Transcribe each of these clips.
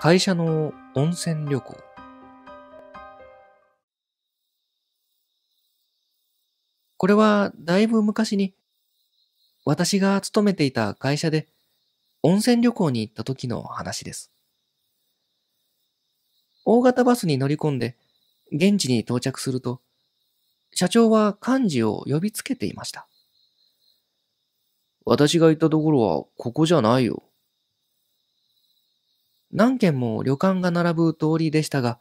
会社の温泉旅行これはだいぶ昔に私が勤めていた会社で温泉旅行に行った時の話です。大型バスに乗り込んで現地に到着すると社長は幹事を呼びつけていました。私が行ったところはここじゃないよ。何軒も旅館が並ぶ通りでしたが、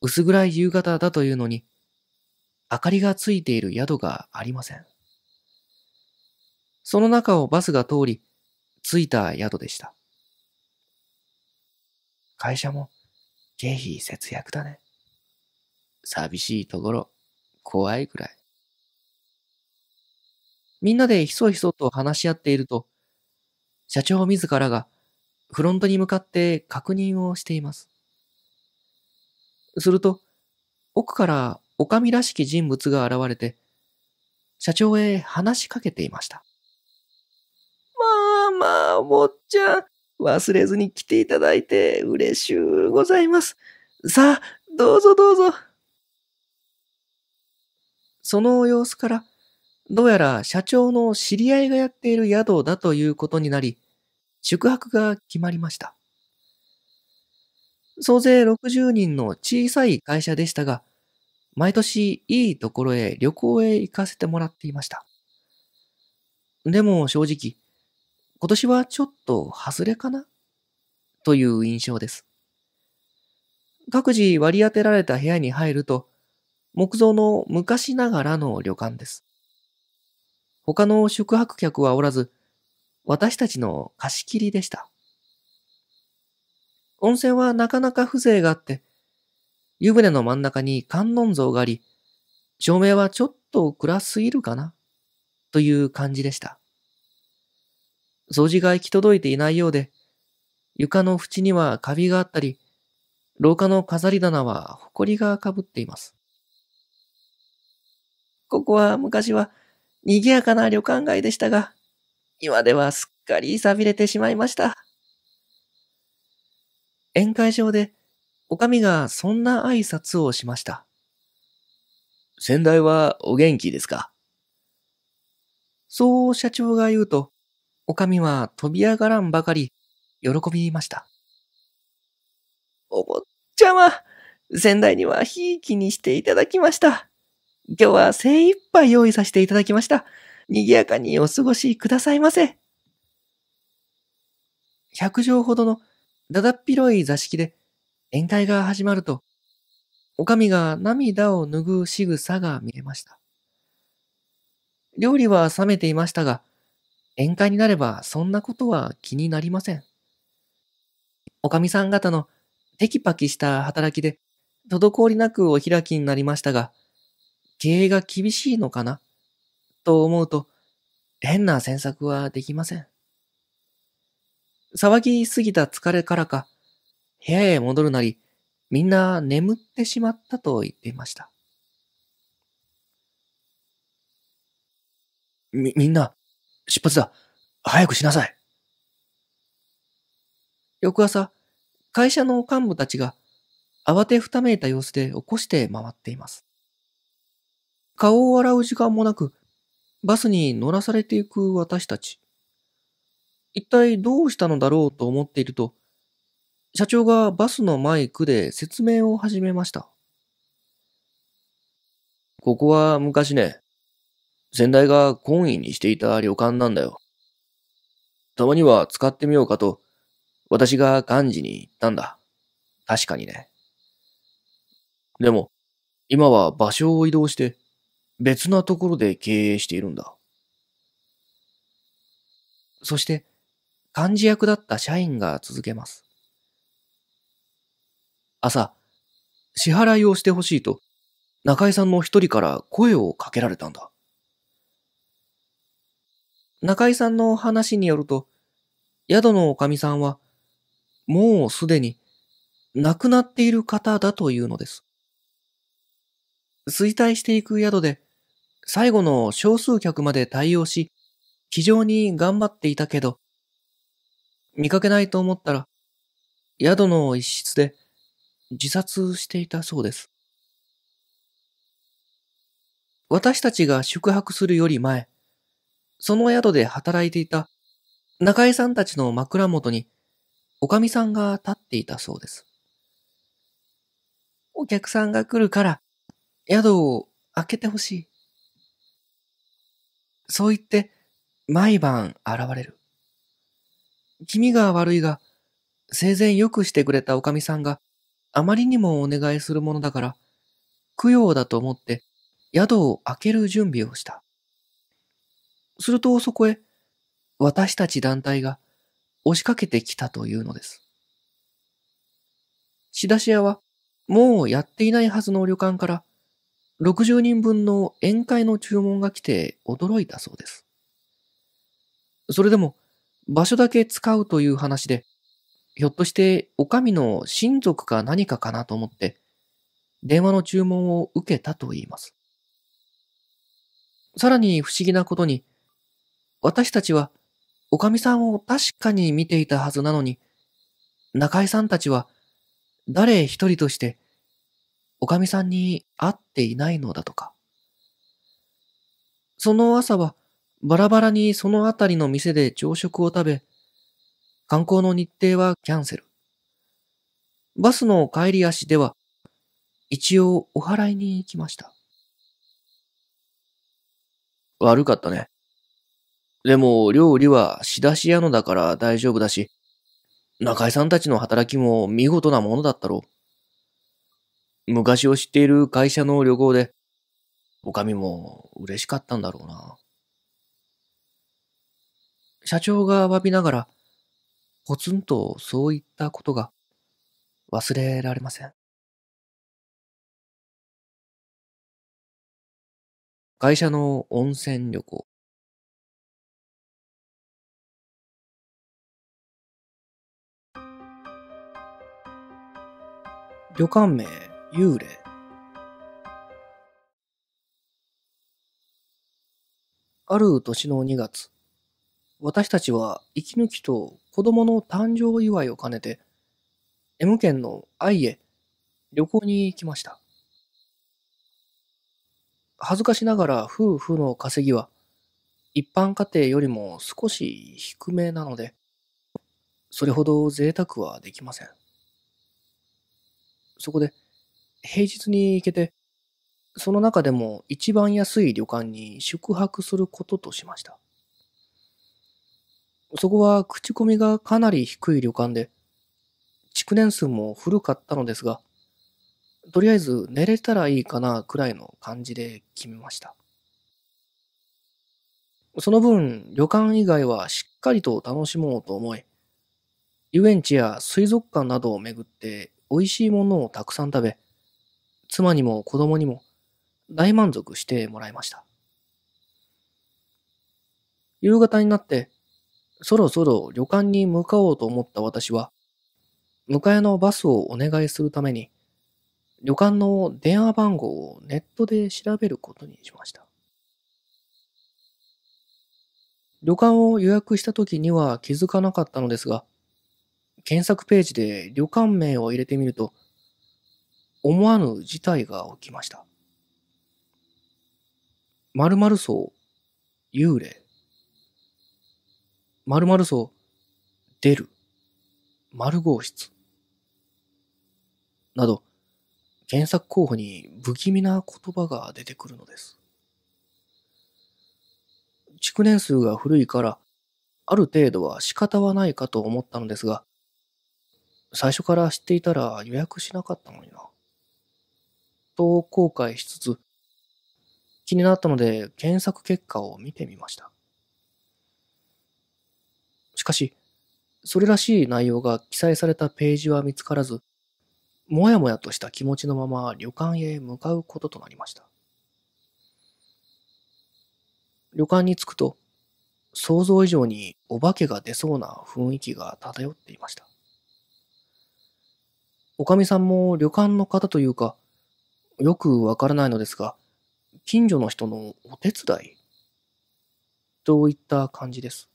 薄暗い夕方だというのに、明かりがついている宿がありません。その中をバスが通り、着いた宿でした。会社も経費節約だね。寂しいところ、怖いくらい。みんなでひそひそと話し合っていると、社長自らがフロントに向かって確認をしています。すると、奥から女将らしき人物が現れて、社長へ話しかけていました。まあまあ、坊ちゃん、忘れずに来ていただいて嬉しゅうございます。さあ、どうぞどうぞ。その様子から、どうやら社長の知り合いがやっている宿だということになり、宿泊が決まりました。総勢60人の小さい会社でしたが、毎年いいところへ旅行へ行かせてもらっていました。でも正直、今年はちょっと外れかなという印象です。各自割り当てられた部屋に入ると、木造の昔ながらの旅館です。他の宿泊客はおらず、私たちの貸し切りでした。温泉はなかなか風情があって、湯船の真ん中に観音像があり、照明はちょっと暗すぎるかなという感じでした。掃除が行き届いていないようで、床の縁にはカビがあったり、廊下の飾り棚は埃がかぶっています。ここは昔は賑やかな旅館街でしたが、今ではすっかり錆びれてしまいました。宴会場で、おかみがそんな挨拶をしました。先代はお元気ですかそう社長が言うと、おかみは飛び上がらんばかり、喜びました。お坊ちゃま、先代にはひいきにしていただきました。今日は精一杯用意させていただきました。賑やかにお過ごしくださいませ。百畳ほどのだだっ広い座敷で宴会が始まると、おかみが涙を拭う仕草が見えました。料理は冷めていましたが、宴会になればそんなことは気になりません。おかみさん方のテキパキした働きで、滞りなくお開きになりましたが、経営が厳しいのかなと思うと、変な詮索はできません。騒ぎすぎた疲れからか、部屋へ戻るなり、みんな眠ってしまったと言っていました。み、みんな、出発だ。早くしなさい。翌朝、会社の幹部たちが慌てふためいた様子で起こして回っています。顔を洗う時間もなく、バスに乗らされていく私たち。一体どうしたのだろうと思っていると、社長がバスのマイクで説明を始めました。ここは昔ね、先代が懇意にしていた旅館なんだよ。たまには使ってみようかと、私が幹事に行ったんだ。確かにね。でも、今は場所を移動して、別なところで経営しているんだ。そして、幹事役だった社員が続けます。朝、支払いをしてほしいと、中井さんの一人から声をかけられたんだ。中井さんの話によると、宿のおかみさんは、もうすでに亡くなっている方だというのです。衰退していく宿で、最後の少数客まで対応し、非常に頑張っていたけど、見かけないと思ったら、宿の一室で自殺していたそうです。私たちが宿泊するより前、その宿で働いていた中江さんたちの枕元に、おかみさんが立っていたそうです。お客さんが来るから、宿を開けてほしい。そう言って、毎晩現れる。気味が悪いが、生前良くしてくれたおかみさんがあまりにもお願いするものだから、供養だと思って宿を開ける準備をした。するとそこへ私たち団体が押しかけてきたというのです。仕出し屋はもうやっていないはずの旅館から60人分の宴会の注文が来て驚いたそうです。それでも場所だけ使うという話で、ひょっとしてお上の親族か何かかなと思って、電話の注文を受けたと言います。さらに不思議なことに、私たちはおかさんを確かに見ていたはずなのに、中井さんたちは誰一人としておかみさんに会っていないのだとか。その朝はバラバラにその辺りの店で朝食を食べ、観光の日程はキャンセル。バスの帰り足では、一応お祓いに行きました。悪かったね。でも料理は仕出し屋のだから大丈夫だし、中井さんたちの働きも見事なものだったろう。昔を知っている会社の旅行で、おかみも嬉しかったんだろうな。社長が詫びながら、ポツンとそう言ったことが忘れられません。会社の温泉旅行。旅館名幽霊ある年の2月、私たちは息抜きと子供の誕生祝いを兼ねて、M 県の愛へ旅行に行きました。恥ずかしながら夫婦の稼ぎは一般家庭よりも少し低めなので、それほど贅沢はできません。そこで平日に行けて、その中でも一番安い旅館に宿泊することとしました。そこは口コミがかなり低い旅館で、築年数も古かったのですが、とりあえず寝れたらいいかなくらいの感じで決めました。その分、旅館以外はしっかりと楽しもうと思い、遊園地や水族館などを巡って美味しいものをたくさん食べ、妻にも子供にも大満足してもらいました。夕方になって、そろそろ旅館に向かおうと思った私は、迎えのバスをお願いするために、旅館の電話番号をネットで調べることにしました。旅館を予約した時には気づかなかったのですが、検索ページで旅館名を入れてみると、思わぬ事態が起きました。〇〇層、幽霊。〇〇層、出る。丸号室。など、検索候補に不気味な言葉が出てくるのです。築年数が古いから、ある程度は仕方はないかと思ったのですが、最初から知っていたら予約しなかったのにな。と後悔しつつ、気になったので検索結果を見てみました。しかし、それらしい内容が記載されたページは見つからず、もやもやとした気持ちのまま旅館へ向かうこととなりました。旅館に着くと、想像以上にお化けが出そうな雰囲気が漂っていました。おかみさんも旅館の方というか、よくわからないのですが、近所の人のお手伝いといった感じです。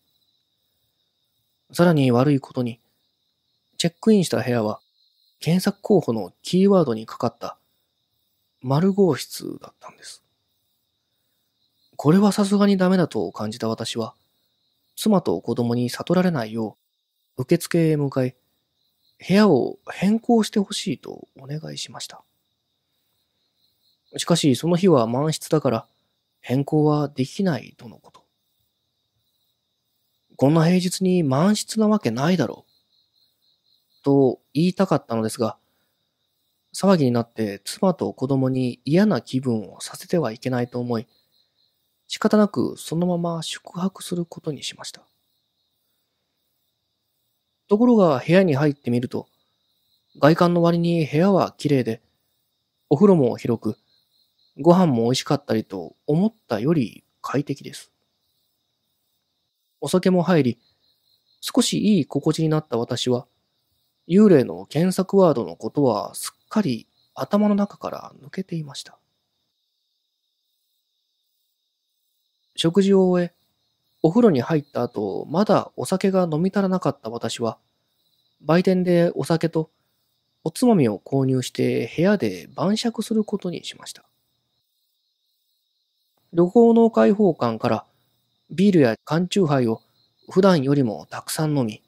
さらに悪いことに、チェックインした部屋は検索候補のキーワードにかかった丸号室だったんです。これはさすがにダメだと感じた私は、妻と子供に悟られないよう、受付へ向かい、部屋を変更してほしいとお願いしました。しかし、その日は満室だから、変更はできないとのこと。こんな平日に満室なわけないだろう。と言いたかったのですが、騒ぎになって妻と子供に嫌な気分をさせてはいけないと思い、仕方なくそのまま宿泊することにしました。ところが部屋に入ってみると、外観の割に部屋は綺麗で、お風呂も広く、ご飯も美味しかったりと思ったより快適です。お酒も入り、少しいい心地になった私は、幽霊の検索ワードのことはすっかり頭の中から抜けていました。食事を終え、お風呂に入った後、まだお酒が飲み足らなかった私は、売店でお酒とおつまみを購入して部屋で晩酌することにしました。旅行の開放感からビールや缶チューハイを普段よりもたくさん飲み、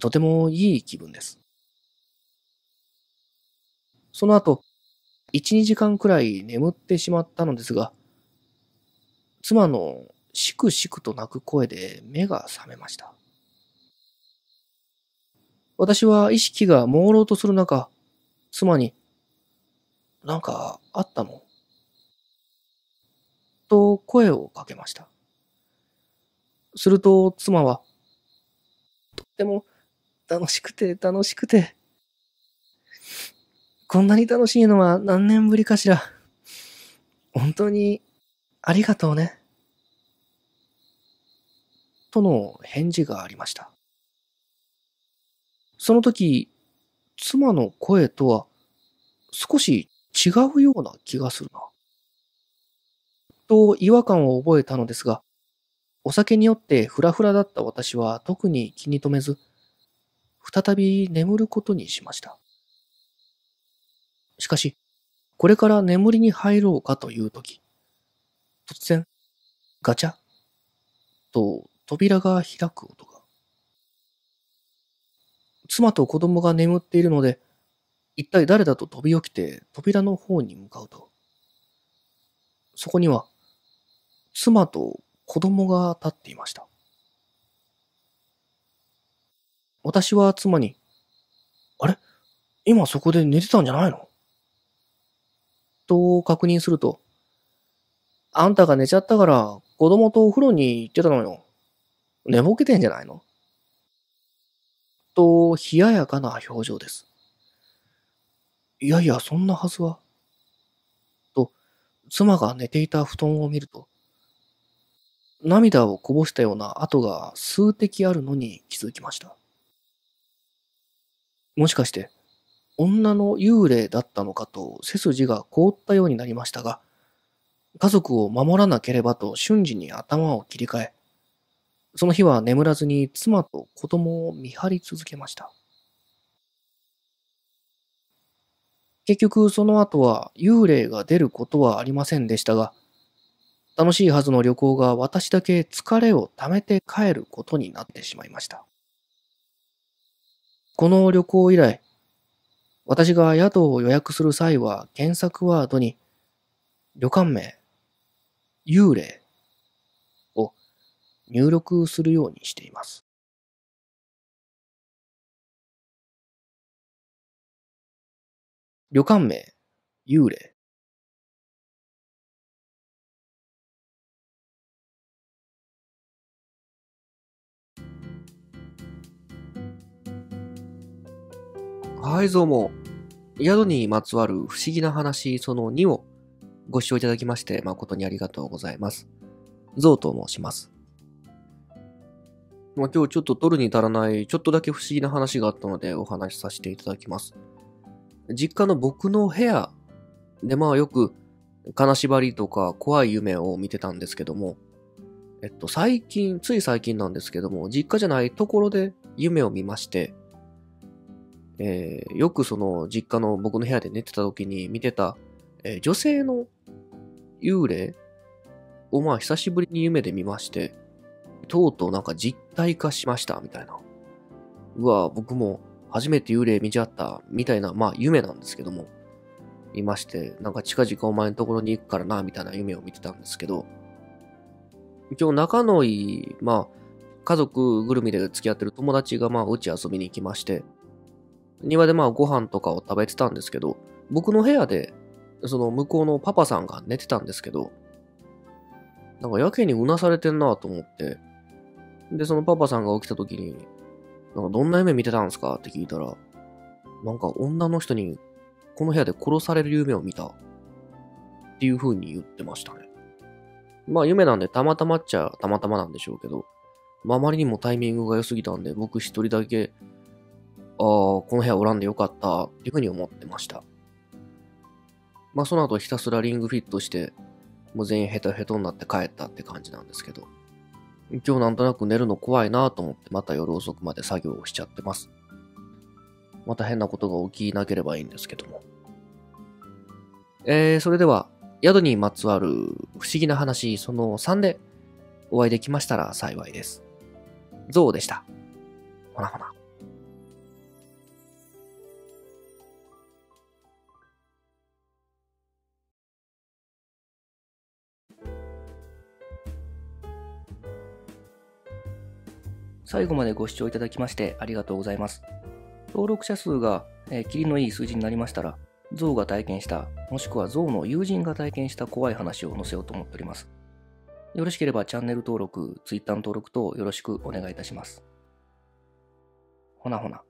とてもいい気分です。その後、1、2時間くらい眠ってしまったのですが、妻のしくしくと泣く声で目が覚めました。私は意識が朦朧とする中、妻に、なんかあったのと声をかけました。すると妻は、とっても楽しくて楽しくて、こんなに楽しいのは何年ぶりかしら。本当にありがとうね。との返事がありました。その時、妻の声とは少し違うような気がするな。と違和感を覚えたのですが、お酒によってフラフラだった私は特に気に留めず、再び眠ることにしました。しかし、これから眠りに入ろうかというとき、突然、ガチャと扉が開く音が。妻と子供が眠っているので、一体誰だと飛び起きて扉の方に向かうと、そこには妻と子供が立っていました。私は妻に、あれ今そこで寝てたんじゃないのと確認すると、あんたが寝ちゃったから子供とお風呂に行ってたのよ。寝ぼけてんじゃないのと、冷ややかな表情です。いやいや、そんなはずは。と、妻が寝ていた布団を見ると、涙をこぼしたような跡が数滴あるのに気づきました。もしかして、女の幽霊だったのかと背筋が凍ったようになりましたが、家族を守らなければと瞬時に頭を切り替え、その日は眠らずに妻と子供を見張り続けました。結局その後は幽霊が出ることはありませんでしたが、楽しいはずの旅行が私だけ疲れを溜めて帰ることになってしまいました。この旅行以来、私が宿を予約する際は検索ワードに旅館名、幽霊を入力するようにしています。旅館名、幽霊。はい、どうも。宿にまつわる不思議な話、その2をご視聴いただきまして、誠にありがとうございます。ゾウと申します。まあ、今日ちょっと取るに足らない、ちょっとだけ不思議な話があったので、お話しさせていただきます。実家の僕の部屋で、まあよく、金縛りとか怖い夢を見てたんですけども、えっと、最近、つい最近なんですけども、実家じゃないところで夢を見まして、えー、よくその実家の僕の部屋で寝てた時に見てた、えー、女性の幽霊をまあ久しぶりに夢で見まして、とうとうなんか実体化しましたみたいな。うわ、僕も初めて幽霊見ちゃったみたいな、まあ夢なんですけども、いまして、なんか近々お前のところに行くからなみたいな夢を見てたんですけど、今日仲のいい、まあ家族ぐるみで付き合ってる友達がまあうち遊びに行きまして、庭でまあご飯とかを食べてたんですけど、僕の部屋で、その向こうのパパさんが寝てたんですけど、なんかやけにうなされてんなと思って、で、そのパパさんが起きた時に、なんかどんな夢見てたんすかって聞いたら、なんか女の人にこの部屋で殺される夢を見たっていう風に言ってましたね。まあ夢なんでたまたまっちゃたまたまなんでしょうけど、まあまりにもタイミングが良すぎたんで僕一人だけこの部屋おらんでよかったっていうふうに思ってました。まあその後ひたすらリングフィットして、もう全員ヘトヘトになって帰ったって感じなんですけど、今日なんとなく寝るの怖いなと思ってまた夜遅くまで作業をしちゃってます。また変なことが起きなければいいんですけども。えー、それでは、宿にまつわる不思議な話、その3でお会いできましたら幸いです。ゾウでした。ほなほな。最後までご視聴いただきましてありがとうございます。登録者数が、えー、キリのいい数字になりましたら、ウが体験した、もしくはウの友人が体験した怖い話を載せようと思っております。よろしければチャンネル登録、Twitter の登録等よろしくお願いいたします。ほなほな。